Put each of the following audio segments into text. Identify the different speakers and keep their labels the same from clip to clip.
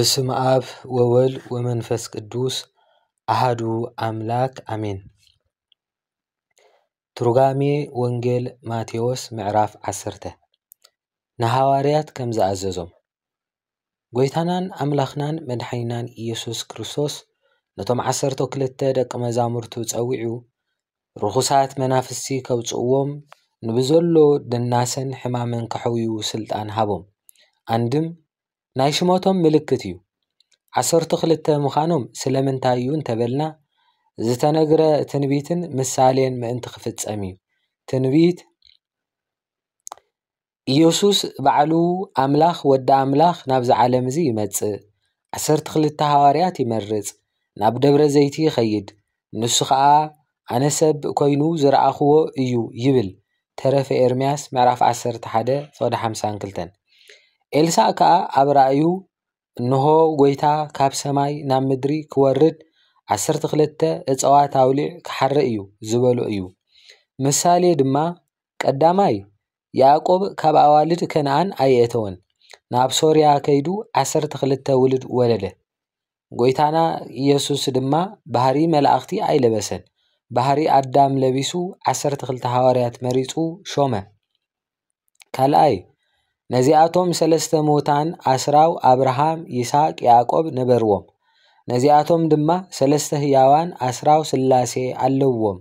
Speaker 1: በስም አብ ወወል ወመንፈስ ቅዱስ አሃዱ አምላክ አሜን። ትርጓሜ ወንጌል ማቴዎስ ምዕራፍ ዓሰርተ ንሐዋርያት ከም ዝኣዘዞም ጎይታናን ኣምላኽናን መድሓኒናን ኢየሱስ ክርስቶስ ነቶም ዓሰርተ ክልተ ደቂ መዛሙርቱ ፀዊዑ ርኩሳት መናፍስቲ ከውፅእዎም ንብዘሎ ድናሰን ሕማምን ከሕውዩ ስልጣን ሃቦም ኣንድም ናይ ሽሞቶም ምልክት እዩ ዓሰርተ ክልተ ምዃኖም ስለምንታይ እዩ እንተበልና ዝተነግረ ትንቢትን ምሳሌን ምእንቲ ክፍጸም እዩ ትንቢት ኢየሱስ ባዕሉ ኣምላኽ ወዲ ኣምላኽ ናብዚ ዓለም እዚ ይመጽእ ዓሰርተ ክልተ ሃዋርያት ይመርጽ ናብ ደብረ ዘይቲ ይኸይድ ንሱ ከዓ ኣነ ሰብ ኮይኑ ዝረኣኽዎ እዩ ይብል ተረፈ ኤርምያስ ምዕራፍ 11 ፍቕዲ 52 ኤልሳዕ ከዓ ኣብ ራእዩ እንሆ ጎይታ ካብ ሰማይ ናብ ምድሪ ክወርድ ክልተ እፀዋት ኣውሊዕ ክሓሪ እዩ ዝበሎ እዩ ምሳሌ ድማ ቀዳማይ ያዕቆብ ካብ ኣዋልድ ከነኣን ኣየእተወን ናብ ሶርያ ከይዱ ክልተ ውልድ ወለደ ጎይታና ኢየሱስ ድማ ባህሪ መላእኽቲ ኣይለበሰን ባህሪ ኣዳም ለቢሱ ክልተ ሃዋርያት መሪፁ ሾመ ካልኣይ ነዚኣቶም ሰለስተ ሞታን ኣስራው ኣብርሃም ይስቅ ያዕቆብ ነበርዎም ነዚኣቶም ድማ ሰለስተ ህያዋን ኣስራው ስላሴ ኣለውዎም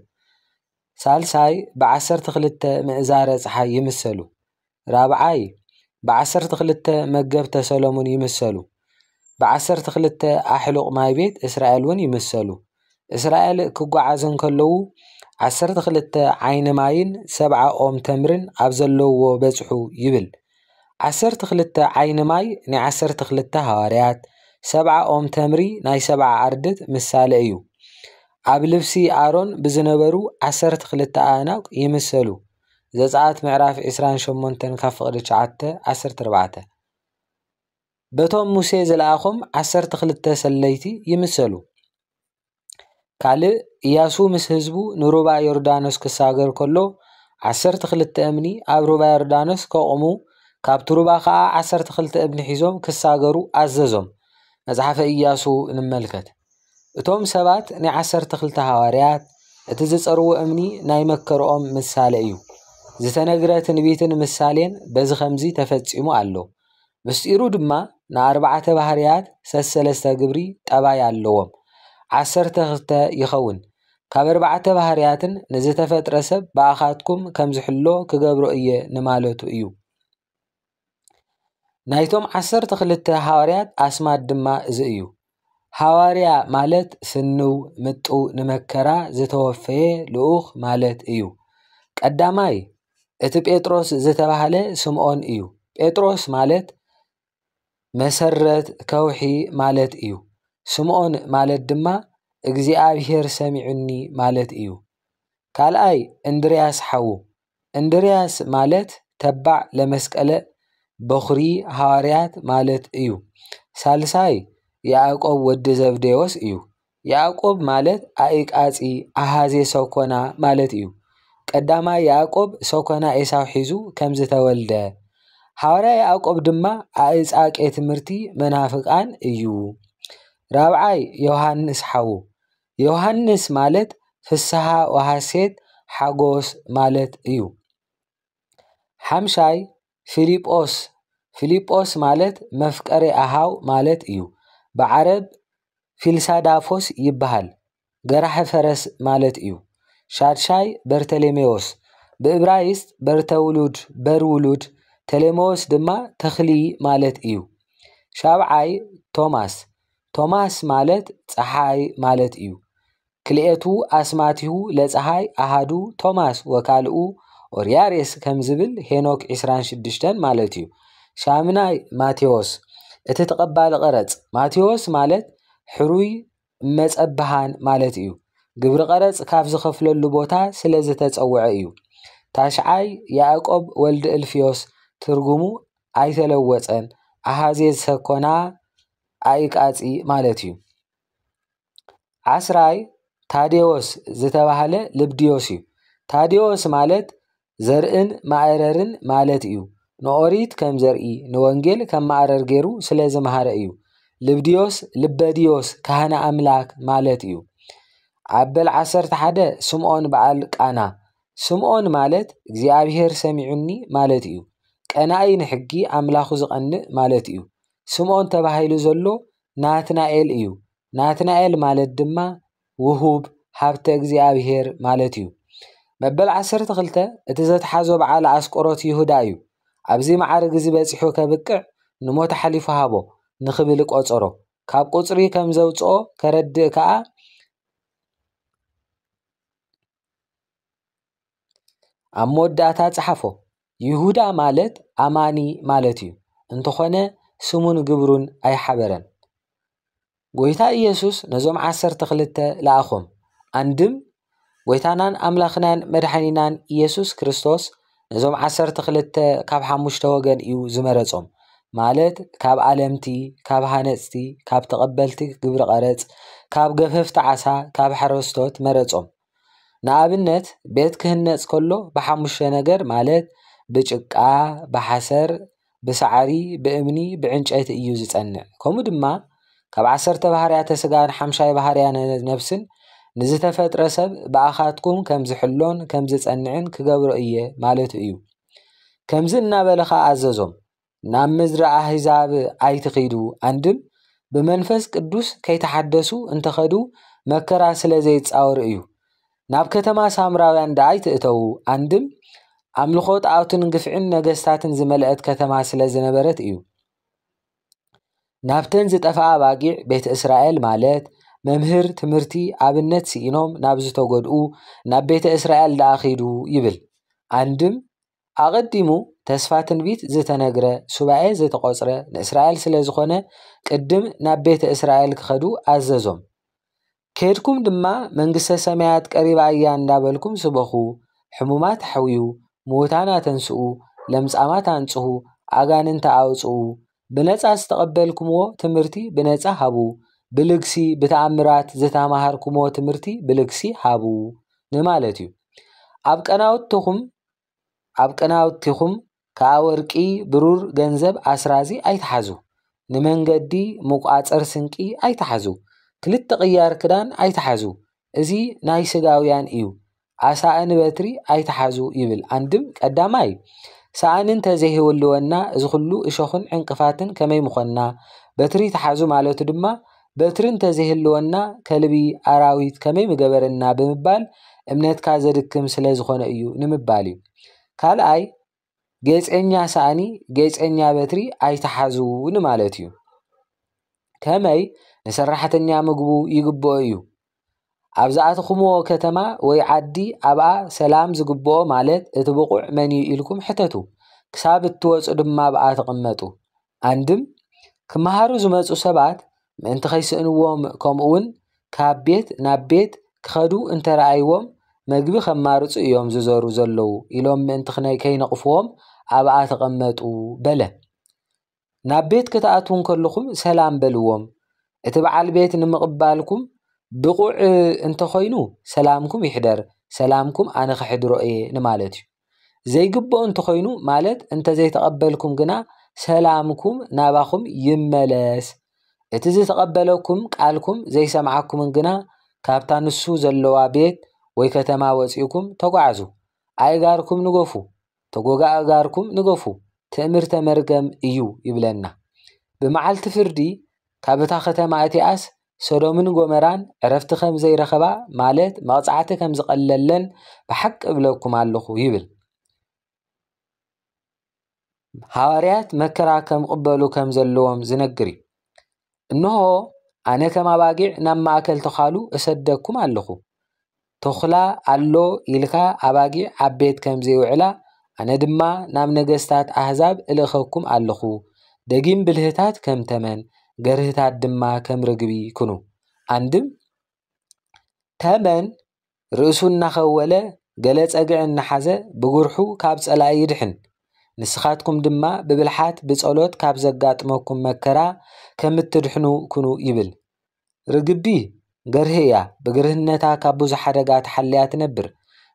Speaker 1: ሳልሳይ ብዓሰርተ ክልተ ምእዛረ ፀሓይ ይምሰሉ ራብዓይ ብዓሰርተ ክልተ መገብተ ሰሎሙን ይምሰሉ ብዓሰርተ ክልተ ኣሕሉቕ ማይ ቤት እስራኤል እውን ይምሰሉ እስራኤል ክጓዓዘን ከለዉ ዓሰርተ ክልተ ዓይኒ ማይን ሰብዓ ኦም ተምርን ኣብ ዘለውዎ በፅሑ ይብል ዓሰርተ ክልተ ዓይኒ ማይ ናይ ዓሰርተ ክልተ ሃዋርያት ሰብዓ ኦም ተምሪ ናይ ሰብዓ ኣርድት ምሳሌ እዩ ኣብ ልብሲ ኣሮን ብዝነበሩ ዓሰርተ ክልተ ኣእናቅ ይምሰሉ ዘፀዓት ምዕራፍ 28 ካብ ፍቕዲ 9 14 በቶም ሙሴ ዝለኣኾም ዓሰርተ ክልተ ሰለይቲ ይምሰሉ ካልእ እያሱ ምስ ህዝቡ ንሩባ ዮርዳኖስ ክሳገር ከሎ ዓሰርተ ክልተ እምኒ ኣብ ሩባ ዮርዳኖስ ከቕሙ ካብቲ ሩባ ከዓ ዓሰርተ ክልተ እብኒ ሒዞም ክሳገሩ ኣዘዞም መፅሓፈ እያሱ ንመልከት እቶም ሰባት ናይ ዓሰርተ ክልተ ሃዋርያት እቲ ዝፀርዎ እምኒ ናይ መከርኦም ምሳሌ እዩ ዝተነግረ ትንቢትን ምሳሌን በዚ ከምዚ ተፈፂሙ ኣሎ ምስጢሩ ድማ ንኣርባዕተ ባህርያት ሰሰለስተ ግብሪ ጠባይ ኣለዎም ዓሰርተ ክልተ ይኸውን ካብ ኣርባዕተ ባህርያትን ንዝተፈጥረ ሰብ ብኣኻትኩም ከም ዝሕሎ ክገብሮ እየ ንማለቱ እዩ ናይቶም ዓሰርተ ክልተ ሃዋርያት ኣስማድ ድማ እዚ እዩ ሃዋርያ ማለት ስንው ምጡ ንመከራ ዝተወፈየ ልኡኽ ማለት እዩ ቀዳማይ እቲ ጴጥሮስ ዝተባህለ ስምዖን እዩ ጴጥሮስ ማለት መሰረት ከውሒ ማለት እዩ ስምዖን ማለት ድማ እግዚኣብሄር ሰሚዑኒ ማለት እዩ ካልኣይ እንድርያስ ሓዉ እንድርያስ ማለት ተባዕ ለመስቀለ በኹሪ ሃዋርያት ማለት እዩ። ሳልሳይ ያዕቆብ ወዲ ዘብዴዎስ እዩ። ያዕቆብ ማለት ኣኢቃፂ ኣሃዜ ሰኮና ማለት እዩ። ቀዳማይ ያዕቆብ ሰኮና ኤሳው ሒዙ ከም ዝተወልደ ሐዋርያ ያዕቆብ ድማ ኣእፃቄ ትምህርቲ መናፍቃን እዩ። ራብዓይ ዮሃንስ ሓዉ ዮሃንስ ማለት ፍስሓ ወሃሴት ሓጎስ ማለት እዩ። ሓምሻይ ፊልጶስ ፊልጶስ ማለት መፍቀሪ ኣሃው ማለት እዩ ብዓረብ ፊልሳዳፎስ ይበሃል ገራሒ ፈረስ ማለት እዩ ሻድሻይ በርተሌሜዎስ ብዕብራይስጥ በርተውሉድ በርውሉድ ተሌሞዎስ ድማ ተኽሊ ማለት እዩ ሻብዓይ ቶማስ ቶማስ ማለት ፀሓይ ማለት እዩ ክልኤቱ ኣስማቲሁ ለፀሓይ ኣሃዱ ቶማስ ወካልኡ ኦርያሬስ ከም ዝብል ሄኖክ 26 ማለት እዩ ሻምና ማቴዎስ እቲ ተቐባሊ ቐረፅ ማቴዎስ ማለት ሕሩይ መፀብሃን ማለት እዩ ግብሪ ቐረፅ ካብ ዝኸፍለሉ ቦታ ስለ ዝተፀውዐ እዩ ታሽዓይ ያዕቆብ ወልዲ እልፍዮስ ትርጉሙ ኣይተለወፀን ኣሃዜ ሰኮና ኣይቃፂ ማለት እዩ ዓስራይ ታዴዎስ ዝተባሃለ ልብድዮስ እዩ ታዴዎስ ማለት ዘርእን ማዕረርን ማለት እዩ ንኦሪት ከም ዘርኢ ንወንጌል ከም ማዕረር ገይሩ ስለ ዝምሃረ እዩ ልብድዮስ ልበድዮስ ካህነ ኣምላክ ማለት እዩ ዓበል 11 ስምኦን በዓል ቃና ስምኦን ማለት እግዚኣብሄር ሰሚዑኒ ማለት እዩ ቀናኢ ንሕጊ ኣምላኹ ዝቐንእ ማለት እዩ ስምኦን ተባሂሉ ዘሎ ናትናኤል እዩ ናትናኤል ማለት ድማ ውሁብ ሃብተ እግዚኣብሄር ማለት እዩ መበል 12 እቲ ዘተሓዞ በዓል ኣስቆሮት ይሁዳ እዩ ኣብዚ መዓርግ እዚ በፂሑ ከብቅዕ ንሞት ሓሊፉ ሃቦ ንኽብል ቆፀሮ ካብ ቁፅሪ ከም ዘውፅኦ ከረድእ ከዓ ኣብ መወዳእታ ፀሓፎ ይሁዳ ማለት ኣማኒ ማለት እዩ እንተኾነ ስሙን ግብሩን ኣይሓበረን ጎይታ ኢየሱስ ነዞም 12 ለኣኹም ኣንድም ጎይታናን ኣምላኽናን መድሓኒናን ኢየሱስ ክርስቶስ ነዞም ዓሰርተ ክልተ ካብ ሓሙሽተ ወገን እዩ ዝመረፆም ማለት ካብ ኣለምቲ ካብ ሃነፅቲ ካብ ተቐበልቲ ግብሪ ቐረፅ ካብ ገፈፍቲ ዓሳ ካብ ሓረስቶት መረፆም ንኣብነት ቤት ክህነፅ ከሎ ብሓሙሽተ ነገር ማለት ብጭቃ ብሓሰር ብሳዕሪ ብእምኒ ብዕንጨይቲ እዩ ዝፀንዕ ከምኡ ድማ ካብ ዓሰርተ ባህርያተ ስጋን ሓምሻይ ባህርያ ነብስን ንዝተፈጥረ ሰብ ብኣኻትኩም ከም ዝሕሎን ከም ዝፀንዕን ክገብሮ እየ ማለት እዩ ከምዚ እናበለኻ ኣዘዞም ናብ ምድሪ ኣህዛብ ኣይትኺዱ ኣንድም ብመንፈስ ቅዱስ ከይተሓደሱ እንተኸዱ መከራ ስለ ዘይፃወር እዩ ናብ ከተማ ሳምራውያን ደኣይ ትእተዉ ኣንድም ኣምልኾ ጣኣቱን ግፍዕን ነገስታትን ዝመልአት ከተማ ስለ ዝነበረት እዩ ናብተን ዝጠፍኣ ባጊዕ ቤተ እስራኤል ማለት መምህር ትምህርቲ ኣብነት ስኢኖም ናብ ዝተጎድኡ ናብ ቤተ እስራኤል ዳኣኺዱ ይብል ኣንድም ኣቐዲሙ ተስፋ ትንቢት ዝተነግረ ሱባኤ ዘተቆፅረ ንእስራኤል ስለ ዝኾነ ቅድም ናብ ቤተ እስራኤል ክኸዱ ኣዘዞም ከድኩም ድማ መንግስተ ሰማያት ቀሪባ እያ እንዳበልኩም ስበኹ ሕሙማት ሓውዩ ምዉታን ኣተንስኡ ለምፃማት ኣንፅሁ ኣጋንንተ ኣውፅኡ ብነፃ ዝተቐበልኩምዎ ትምህርቲ ብነፃ ሃቡ ብልግሲ ብተኣምራት ዘተማሃርኩሞ ትምህርቲ ብልግሲ ሃቡ ንማለት እዩ ኣብ ቀናውትኹም ኣብ ቀናውቲኹም ካብ ወርቂ ብሩር ገንዘብ ኣስራዚ ኣይትሓዙ ንመንገዲ መቋፀር ስንቂ ኣይትሓዙ ክልተ ቕያር ክዳን ኣይትሓዙ እዚ ናይ ስጋውያን እዩ ኣሳእን በትሪ ኣይትሓዙ ይብል ኣንድም ቀዳማይ ሰኣን እንተዘይህወልወና እዚ ኩሉ እሾኽን ዕንቅፋትን ከመይ ምኾንና በትሪ ተሓዙ ማለቱ ድማ በትርን ተዘይህልወና ከልቢ ኣራዊት ከመይ ምገበረና ብምባል እምነትካ ዘድክም ስለ ዝኾነ እዩ ንምባል እዩ ካልኣይ ጌፀኛ ሳእኒ ጌፀኛ በትሪ ኣይተሓዝውን ማለት እዩ ከመይ ንሰራሕተኛ ምግቡ ይግብኦ እዩ ኣብ ዝኣትኹምዎ ከተማ ወይ ዓዲ ኣብኣ ሰላም ዝግብኦ ማለት እቲ ብቑዕ መን እዩ ኢልኩም ሕተቱ ክሳብ እትወፁ ድማ ብኣ ተቐመጡ ኣንድም ክመሃሩ ዝመፁ ሰባት ምእንቲ ከይስእንዎም ከምኡ እውን ካብ ቤት ናብ ቤት ክኸዱ እንተረኣይዎም መግቢ ከማርፁ እዮም ዝዘሩ ዘለው ኢሎም ምእንቲ ከይነቕፍዎም ኣብኣ ተቐመጡ በለ ናብ ቤት ክትኣትውን ከለኹም ሰላም በልዎም እቲ በዓል ቤት ንምቕባልኩም ብቑዕ እንተኮይኑ ሰላምኩም ይሕደር ሰላምኩም ኣነ ክሕድሮ እየ ንማለት እዩ ዘይግብኦ እንተኮይኑ ማለት እንተዘይተቐበልኩም ግና ሰላምኩም ናባኹም ይመለስ እቲ ዝተቐበለኩም ቃልኩም ዘይሰምዓኩምን ግና ካብታ ንሱ ዘለዋ ቤት ወይ ከተማ ወፂኡኩም ተጓዓዙ ኣእጋርኩም ንገፉ ተጎጋ እጋርኩም ንገፉ ትእምርተ መርገም እዩ ይብለና ብመዓልቲ ፍርዲ ካብ እታ ከተማ እቲኣስ ሰዶምን ጎመራን ዕረፍቲ ከም ዘይረኸባ ማለት መቕፃዕቲ ከም ዝቐለለን ብሓቂ እብለኩም ኣለኹ ይብል ሃዋርያት መከራ ከም ቅበሉ ከም ዘለዎም ዝነግር እዩ እንሆ ኣነ ከም ኣባጊዕ ናብ ማእከል ተኻሉ እሰደኩም ኣለኹ ተኽላ ኣሎ ኢልካ ኣባጊዕ ኣብ ቤት ከም ዘይውዕላ ኣነ ድማ ናብ ነገስታት ኣህዛብ እልእኸኩም ኣለኹ ደጊም ብልህታት ከም ተመን ገርህታት ድማ ከም ርግቢ ክኑ ኣንድም ተመን ርእሱ እናኸወለ ገለ ፀግዕ እናሓዘ ብጉርሑ ካብ ፀላኢ ይድሕን نسخاتكم دما ببلحات بصلوت كابزقات موكم مكرا كم ترحنو كنو يبل رقبي قرهيا بقرهنتا كابوز حرقات حليات نبر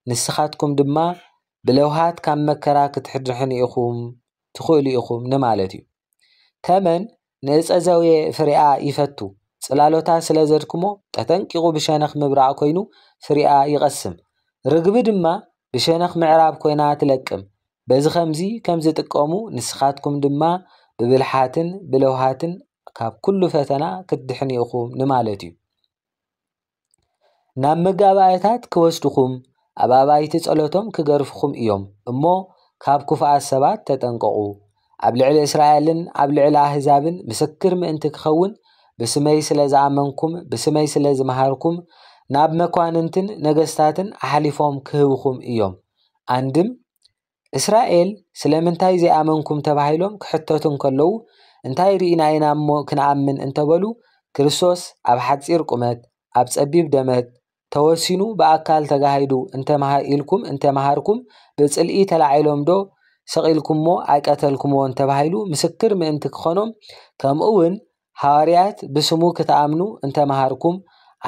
Speaker 1: نسخاتكم دما بلوهات كم مكرا كتحرحن إخوم تخولي إخوم نمالتي تمن نيس أزاوية فرئاء يفتو سلالوتا سلازركمو يغو بشانخ مبرع كوينو فرئاء يغسم رقبي دما بشانخ معراب كوينات لكم በዚ ከምዚ ከም ዝጥቀሙ ንስኻትኩም ድማ ብብልሓትን ብለውሃትን ካብ ኩሉ ፈተና ኢኹም ንማለት እዩ ናብ መጋባእታት ክወስድኹም ኣባባይቲ ጸሎቶም ክገርፍኹም እዮም እሞ ካብ ክፉኣት ሰባት ተጠንቀቑ ኣብ ልዕሊ እስራኤልን ኣብ ልዕሊ ኣህዛብን ምስክር ምእንቲ ክኸውን ብስመይ ስለ ዝኣመንኩም ብስመይ ስለ ዝመሃርኩም ናብ መኳንንትን ነገስታትን ኣሓሊፎም ክህብኹም እዮም ኣንድም እስራኤል ስለምንታይ ዘይኣመንኩም ተባሂሎም ክሕተቱ እንከለዉ እንታይ ርኢና ኢና እሞ ክንኣምን እንተበሉ ክርስቶስ ኣብ ሓፂር ቁመት ኣብ ፀቢብ ደመት ተወሲኑ ብኣካል ተጋሂዱ ኢልኩም እንተመሃርኩም ብፅልኢ ተላዒሎም ዶ ሰቒልኩምሞ ኣይቀተልኩምዎን ተባሂሉ ምስክር ምእንቲ ክኾኖም ከምኡ እውን ሃዋርያት ብስሙ ክትኣምኑ እንተመሃርኩም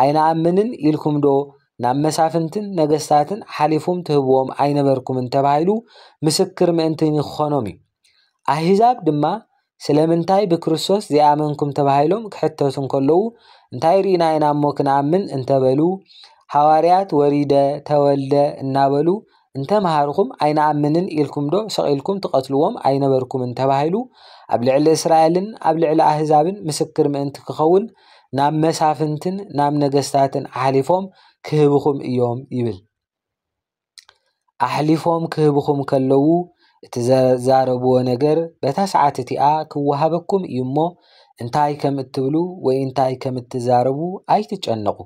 Speaker 1: ኣይነኣምንን ኢልኩም ዶ ናብ መሳፍንትን ነገስታትን ሓሊፎም ትህብዎም ኣይነበርኩምን ተባሂሉ ምስክር ምእንትን ይክኾኖም እዩ ኣህዛብ ድማ ስለምንታይ ብክርስቶስ ዘይኣመንኩም ተባሂሎም ክሕተቱ እንከለዉ እንታይ ርኢና ኢና እሞ ክንኣምን እንተበሉ ሃዋርያት ወሪደ ተወልደ እናበሉ እንተምሃርኩም ኣይነኣምንን ኢልኩም ዶ ሰቂልኩም ትቐትልዎም ኣይነበርኩምን ተባሂሉ ኣብ ልዕሊ እስራኤልን ኣብ ልዕሊ ኣህዛብን ምስክር ምእንቲ ክኸውን ናብ መሳፍንትን ናብ ነገስታትን ሓሊፎም ክህብኹም እዮም ይብል ኣሕሊፎም ክህብኹም ከለዉ እቲ ዘዛረብዎ ነገር በታ ሰዓት እቲኣ ክወሃበኩም እዩ እሞ እንታይ ከም እትብሉ ወይ እንታይ ከም እትዛረቡ ኣይትጨነቑ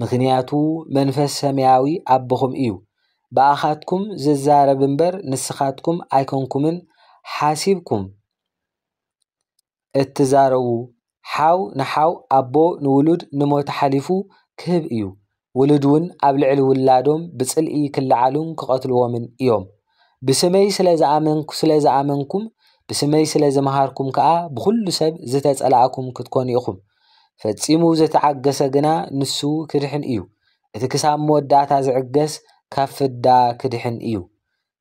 Speaker 1: ምክንያቱ መንፈስ ሰማያዊ ኣቦኹም እዩ ብኣኻትኩም ዝዛረብ እምበር ንስኻትኩም ኣይኮንኩምን ሓሲብኩም እትዛረቡ ሓው ንሓው ኣቦ ንውሉድ ንሞት ሓሊፉ ክህብ እዩ ውሉድ እውን ኣብ ልዕሊ ውላዶም ብፅልኢ ክለዓሉን ክቐትልዎምን እዮም ብስመይ ስለ ዝኣመንኩም ብስመይ ስለ ዝመሃርኩም ከዓ ብኩሉ ሰብ ዝተጸላእኩም ክትኮኑ ኢኹም ፈጺሙ ዝተዓገሰ ግና ንሱ ክድሕን እዩ እቲ ክሳብ መወዳእታ ዝዕገስ ካብ ፍዳ ክድሕን እዩ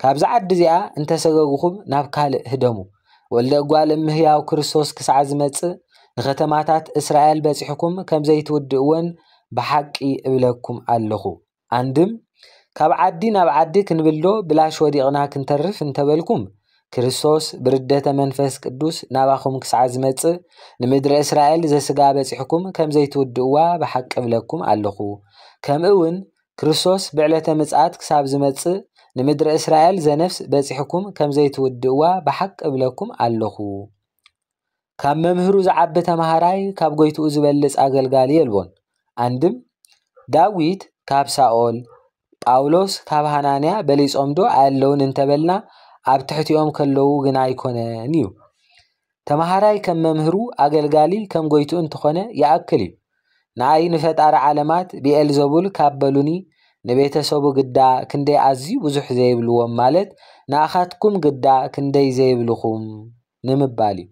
Speaker 1: ካብዛ ዓዲ እዚኣ እንተሰገግኹም ናብ ካልእ ህደሙ ወልደ እጓል እምህያው ክርስቶስ ክሳዕ ዝመጽእ ንኸተማታት እስራኤል በጺሕኩም ከም ዘይትውድእዎን ብሓቂ እብለኩም ኣለኹ ኣንድም ካብ ዓዲ ናብ ዓዲ ክንብሎ ብላሽ ወዲቕና ክንተርፍ እንተበልኩም ክርስቶስ ብርደተ መንፈስ ቅዱስ ናባኹም ክሳዕ ዝመፅእ ንምድሪ እስራኤል ዘስጋ በፂሕኩም ከም ዘይትውድእዋ ብሓቂ እብለኩም ኣለኹ እውን ክርስቶስ ብዕለተ ምጽኣት ክሳብ ዝመፅእ ንምድሪ እስራኤል ዘነፍስ በፂሕኩም ከም ዘይትውድእዋ ብሓቂ እብለኩም ኣለኹ ካብ መምህሩ ዝዓቢ ተምሃራይ ካብ ጎይትኡ ዝበልፅ ኣገልጋሊ የልቦን አንድም ዳዊት ካብ ሳኦል ጳውሎስ ካብ ሃናንያ በሊፆም ዶ ኣለውን እንተበልና ኣብ ትሕቲኦም ከለዉ ግን ኣይኮነን እዩ ተምሃራይ ከም መምህሩ ኣገልጋሊ ከም ጎይቱ እንትኾነ ይኣክል እዩ ንኣይ ንፈጣሪ ዓለማት ብኤልዘቡል ካብ በሉኒ ንቤተሰቡ ግዳ ክንደይ ኣዝዩ ብዙሕ ዘይብልዎም ማለት ንኣኻትኩም ግዳ ክንደይ ዘይብልኹም ንምባል እዩ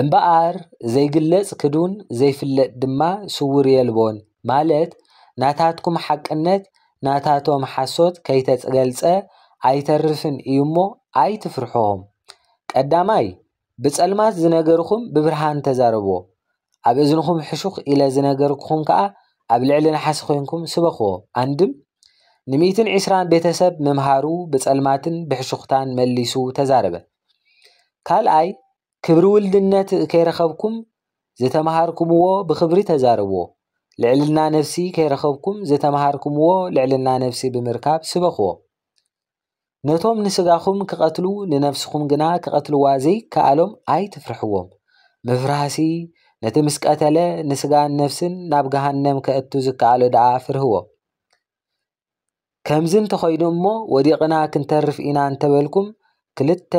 Speaker 1: እምበኣር ዘይግለጽ ክዱን ዘይፍለጥ ድማ ስውር የልቦን ማለት ናታትኩም ሓቅነት ናታቶም ሓሶት ከይተገልጸ ኣይተርፍን እዩ እሞ ኣይትፍርሖም ቀዳማይ ብጸልማት ዝነገርኹም ብብርሃን ተዛረብዎ ኣብ እዝንኹም ሕሹኽ ኢለ ዝነገርክኹም ከዓ ኣብ ልዕሊ ናሓሲ ኮንኩም ስበኽዎ ኣንድም ንሚትን ዒስራን ቤተሰብ ምምሃሩ ብጸልማትን ብሕሹኽታን መሊሱ ተዛረበ ካልኣይ كبر ولدنت كيرخبكم زي تمهاركم وو بخبري تزاربو لعلنا نفسي كيرخبكم زي تمهاركم وو لعلنا نفسي بمركاب سبخو نتوم نسقاخم كقتلو لنفسكم جنا كقتلو وازي كالوم اي تفرحوهم مفراسي نتمسك أتلا نسقا النفس نابقهنم كأتوزك على دعا فرهو كمزن تخيدمو وديقنا كنترف إنا انتبالكم ክልተ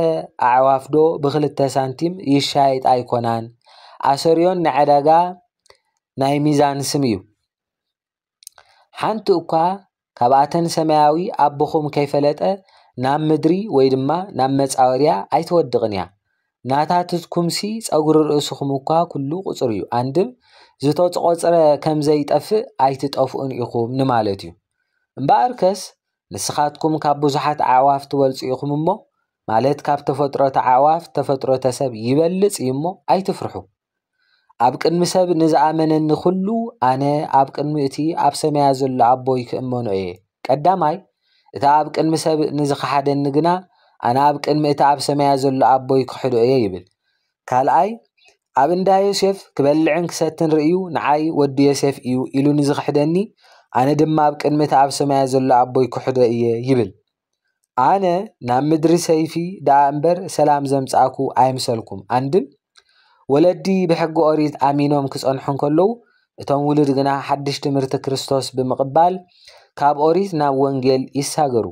Speaker 1: ኣዕዋፍዶ ዶ ብክልተ ሳንቲም ይሻየጥ ኣይኮናን ኣሰርዮን ንዕዳጋ ናይ ሚዛን ስም እዩ ሓንቲ እኳ ካብኣተን ሰማያዊ ኣቦኹም ከይፈለጠ ናብ ምድሪ ወይ ድማ ናብ መፃወርያ ኣይትወድቕን እያ ናታ ትትኩምሲ ፀጉሪ ርእስኹም እኳ ኩሉ ቁፅር እዩ ኣንድም ዝተቆፀረ ከም ዘይጠፍእ ኣይትጠፍኡን ኢኹም ንማለት እዩ እምበኣርከስ ንስኻትኩም ካብ ብዙሓት ኣዕዋፍ ትበልፁ ኢኹም እሞ ማለት ካብ ተፈጥሮተ ኣዕዋፍ ተፈጥሮተ ሰብ ይበልፅ እዩ እሞ ኣይትፍርሑ ኣብ ቅድሚ ሰብ ንዝኣመነኒ ኩሉ ኣነ ኣብ ቅድሚ እቲ ኣብ ሰማያ ዘሎ ኣቦይ ክእመኖ እየ ቀዳማይ እቲ ኣብ ቅድሚ ሰብ ንዝከሓደኒ ግና ኣነ ኣብ ቅድሚ እቲ ኣብ ሰማያ ዘሎ ኣቦይ ክሕዶ እየ ይብል ካልኣይ ኣብ እንዳ ዮሴፍ ክበልዕን ክሰትን ርእዩ ንዓይ ወዲ ዮሴፍ እዩ ኢሉ ንዝክሕደኒ ኣነ ድማ ኣብ ቅድሚ እቲ ኣብ ሰማያ ዘሎ ኣቦይ ክሕዶ እየ ይብል ኣነ ናብ ምድሪ ሰይፊ ዳኣ እምበር ሰላም ዘምፃኣኩ ኣይምሰልኩም ኣንድን ወለዲ ብሕጊ ኦሪት ኣሚኖም ክፀንሑ ከለዉ እቶም ውሉድ ግና ሓድሽ ትምህርቲ ክርስቶስ ብምቕባል ካብ ኦሪት ናብ ወንጌል ይሳገሩ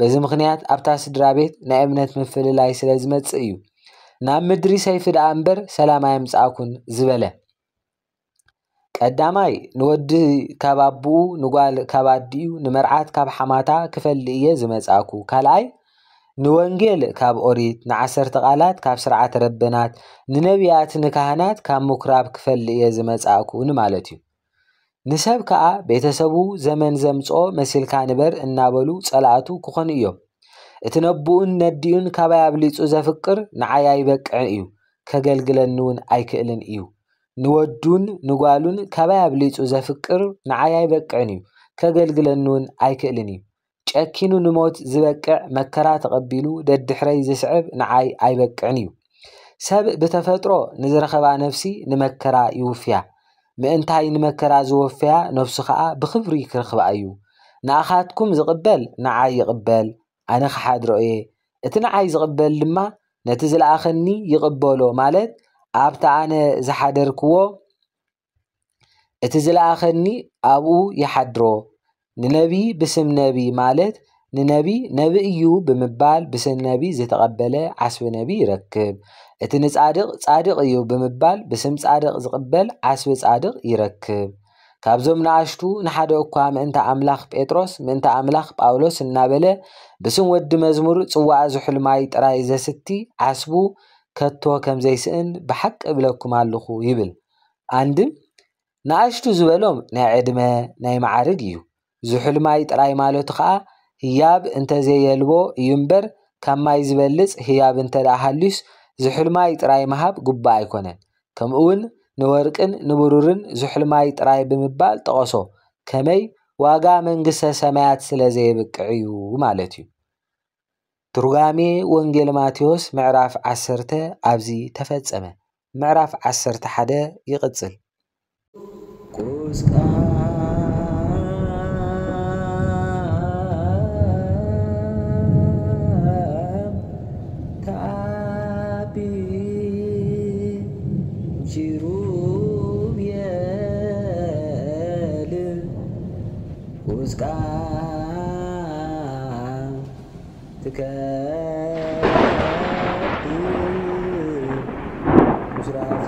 Speaker 1: በዚ ምክንያት ኣብታ ስድራ ቤት ናይ እምነት ምፍልላይ ስለ ዝመፅእ እዩ ናብ ምድሪ ሰይፊ ዳኣ እምበር ሰላም ኣይምፃእኩን ዝበለ ቀዳማይ ንወዲ ካብ ኣቦኡ ንጓል ካብ ኣዲኡ ንመርዓት ካብ ሓማታ ክፈሊ እየ ዝመጻእኩ ካልኣይ ንወንጌል ካብ ኦሪት ንዓሰርተ ቓላት ካብ ስርዓተ ረበናት ንነቢያት ንካህናት ካብ ምኩራብ ክፈሊ እየ ዝመጻእኩ ንማለት እዩ ንሰብ ከዓ ቤተሰቡ ዘመን ዘምፆ መሲልካ ንበር እናበሉ ጸላእቱ ክኾኑ እዮም እቲ ነቦኡን ነዲኡን ካባይ ኣብሊፁ ዘፍቅር ንዓያ ይበቅዕ እዩ ከገልግለኒ እውን ኣይክእልን እዩ ንወዱን ንጓሉን ካባይ ኣብሊፁ ዘፍቅር ንዓይ ኣይበቅዕን እዩ ከገልግለኒ እውን ኣይክእልን እዩ ጨኪኑ ንሞት ዝበቅዕ መከራ ተቐቢሉ ደድሕረይ ዝስዕብ ንዓይ ኣይበቅዕን እዩ ሰብ ብተፈጥሮ ንዝረኸባ ነፍሲ ንመከራ ይውፍያ ምእንታይ ንመከራ ዝወፍያ ነፍሱ ከዓ ብክብሪ ክረኽባ እዩ ንኣኻትኩም ዝቕበል ንዓይ ይቕበል ኣነ ከዓ ድረኦየ እቲ ንዓይ ዝቕበል ድማ ነቲ ዝለኣኸኒ ይቕበሎ ማለት ኣብቲ ኣነ ዝሓደርክዎ እቲ ዝለኣኸኒ ኣብኡ ይሓድሮ ንነቢ ብስም ነቢ ማለት ንነቢ ነቢ እዩ ብምባል ብስም ነቢ ዝተቐበለ ዓስቢ ነቢ ይረክብ እቲ ንጻድቕ ጻድቕ እዩ ብምባል ብስም ጻድቕ ዝቕበል ዓስቢ ጻድቕ ይረክብ ካብዞም ንኣሽቱ ንሓደ እኳ ምእንቲ ኣምላኽ ጴጥሮስ ምእንቲ ኣምላኽ ጳውሎስ እናበለ ብስም ወዲ መዝሙር ጽዋዕ ዝሑልማይ ጥራይ ዘስቲ ዓስቡ ከቶ ከም ዘይስእን ብሓቂ እብለኩም ኣለኹ ይብል ኣንድም ንኣሽቱ ዝበሎም ናይ ዕድመ ናይ መዓርግ እዩ ዝሑል ማይ ጥራይ ማለቱ ከዓ ህያብ እንተዘየልቦ እዩ እምበር ካብ ማይ ዝበልፅ ህያብ እንተ ደኣ ሃልዩስ ዝሑል ማይ ጥራይ ምሃብ ጉባእ ኣይኮነን ከምኡ እውን ንወርቅን ንብሩርን ዝሑል ማይ ጥራይ ብምባል ጠቐሶ ከመይ ዋጋ መንግስተ ሰማያት ስለ ዘይብቅዕ እዩ ማለት እዩ ትርጓሜ ወንጌል ማቴዎስ ምዕራፍ 10 ኣብዚ ተፈጸመ ምዕራፍ 11 ይቕጽል
Speaker 2: ficar. Jurar.